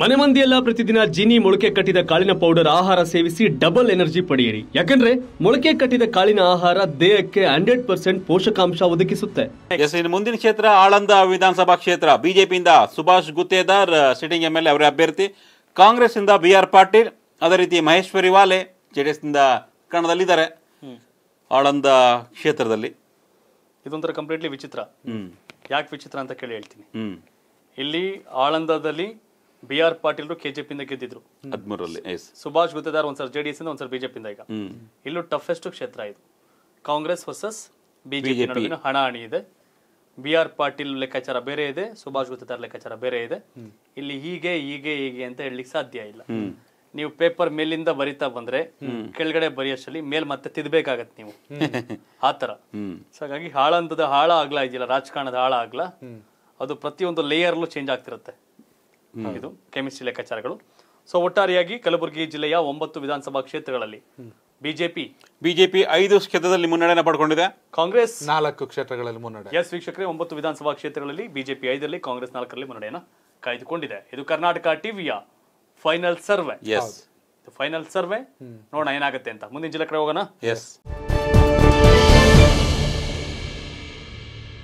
ಮನೆ ಮಂದಿಯೆಲ್ಲ ಪ್ರತಿದಿನ ಜೀನಿ ಮೊಳಕೆ ಕಟ್ಟಿದ ಕಾಳಿನ ಪೌಡರ್ ಆಹಾರ ಸೇವಿಸಿ ಡಬಲ್ ಎನರ್ಜಿ ಪಡೆಯಿರಿ ಯಾಕಂದ್ರೆ ಮೊಳಕೆ ಕಟ್ಟಿದ ಕಾಳಿನ ಆಹಾರ ದೇಹಕ್ಕೆ ಹಂಡ್ರೆಡ್ ಪರ್ಸೆಂಟ್ ಪೋಷಕಾಂಶ ಒದಗಿಸುತ್ತೆ ಮುಂದಿನ ಕ್ಷೇತ್ರ ಆಳಂದ ವಿಧಾನಸಭಾ ಕ್ಷೇತ್ರ ಬಿಜೆಪಿಯಿಂದ Subhash Guttedar sitting M L A ಅವರ ಅಭ್ಯರ್ಥಿ ಕಾಂಗ್ರೆಸ್ ಇಂದ ಬಿ ಆರ್ ಪಾಟೀಲ್ ಅದೇ ರೀತಿ ಮಹೇಶ್ವರಿ ವಾಲೆ ಜೆಡಿಎಸ್ ಎಸ್ನಿಂದ ಕಣದಲ್ಲಿದ್ದಾರೆ ಆಳಂದ ಕ್ಷೇತ್ರದಲ್ಲಿ ಇದೊಂಥರ ಕಂಪ್ಲೀಟ್ಲಿ ವಿಚಿತ್ರ ಯಾಕೆ ವಿಚಿತ್ರ ಅಂತ ಕೇಳಿ ಹೇಳ್ತೀನಿ ಇಲ್ಲಿ ಆಳಂದದಲ್ಲಿ ಬಿ ಆರ್ ಪಾಟೀಲ್ರು ಕೆಜೆಪಿಯಿಂದ ಗೆದ್ದಿದ್ರು ಸುಭಾಷ್ ಗುತ್ತದಾರ್ ಒಂದ್ಸರ್ ಜೆ ಡಿ ಎಸ್ ಇಂದ ಒಂದ್ಸರ್ ಬಿಜೆಪಿಯಿಂದ ಈಗ ಇಲ್ಲೂ ಟಫೆಸ್ಟ್ ಕ್ಷೇತ್ರ ಇದು ಕಾಂಗ್ರೆಸ್ ವರ್ಸಸ್ ಬಿಜೆಪಿ ನಡುವಿನ ಹಣಿ ಇದೆ ಬಿ ಆರ್ ಪಾಟೀಲ್ ಲೆಕ್ಕಾಚಾರ ಬೇರೆ ಇದೆ ಸುಭಾಷ್ ಗುತ್ತೇದಾರ್ ಲೆಕ್ಕಾಚಾರ ಬೇರೆ ಇದೆ ಇಲ್ಲಿ ಹೀಗೆ ಹೀಗೆ ಹೀಗೆ ಅಂತ ಹೇಳಲಿಕ್ಕೆ ಸಾಧ್ಯ ಇಲ್ಲ ನೀವು ಪೇಪರ್ ಮೇಲಿಂದ ಬರಿತಾ ಬಂದ್ರೆ ಕೆಳಗಡೆ ಬರೆಯಷ್ಟಲ್ಲಿ ಮೇಲ್ ಮತ್ತೆ ತಿದ್ಬೇಕಾಗತ್ತೆ ನೀವು ಆತರ ಸೊ ಹಾಗಾಗಿ ಹಾಳಂತದ ಹಾಳ ಆಗ್ಲಾ ಇದೆಯಲ್ಲ ರಾಜಕಾರಣದ ಹಾಳ ಆಗ್ಲಾ ಅದು ಪ್ರತಿಯೊಂದು ಲೇಯರ್ ಚೇಂಜ್ ಆಗ್ತಿರುತ್ತೆ ಇದು ಕೆಮಿಸ್ಟ್ರಿ ಲೆಕ್ಕಾಚಾರಗಳು ಸೊ ಒಟ್ಟಾರೆಯಾಗಿ ಕಲಬುರಗಿ ಜಿಲ್ಲೆಯ ಒಂಬತ್ತು ವಿಧಾನಸಭಾ ಕ್ಷೇತ್ರಗಳಲ್ಲಿ ಬಿಜೆಪಿ ಬಿಜೆಪಿ ಐದು ಕ್ಷೇತ್ರದಲ್ಲಿ ಮುನ್ನಡೆಯನ್ನು ಪಡ್ಕೊಂಡಿದೆ ಕಾಂಗ್ರೆಸ್ ನಾಲ್ಕು ಕ್ಷೇತ್ರಗಳಲ್ಲಿ ಮುನ್ನಡೆ ಎಸ್ ವೀಕ್ಷಕರೇ ಒಂಬತ್ತು ವಿಧಾನಸಭಾ ಕ್ಷೇತ್ರಗಳಲ್ಲಿ ಬಿಜೆಪಿ ಐದರಲ್ಲಿ ಕಾಂಗ್ರೆಸ್ ನಾಲ್ಕರಲ್ಲಿ ಮುನ್ನಡೆಯನ್ನು ಕಾಯ್ದುಕೊಂಡಿದೆ ಇದು ಕರ್ನಾಟಕ ಟಿವಿಯ ಫೈನಲ್ ಸರ್ವೆ ಫೈನಲ್ ಸರ್ವೆ ನೋಡೋಣ ಏನಾಗುತ್ತೆ ಅಂತ ಮುಂದಿನ ಜಿಲ್ಲೆ ಕಡೆ ಹೋಗೋಣ ಎಸ್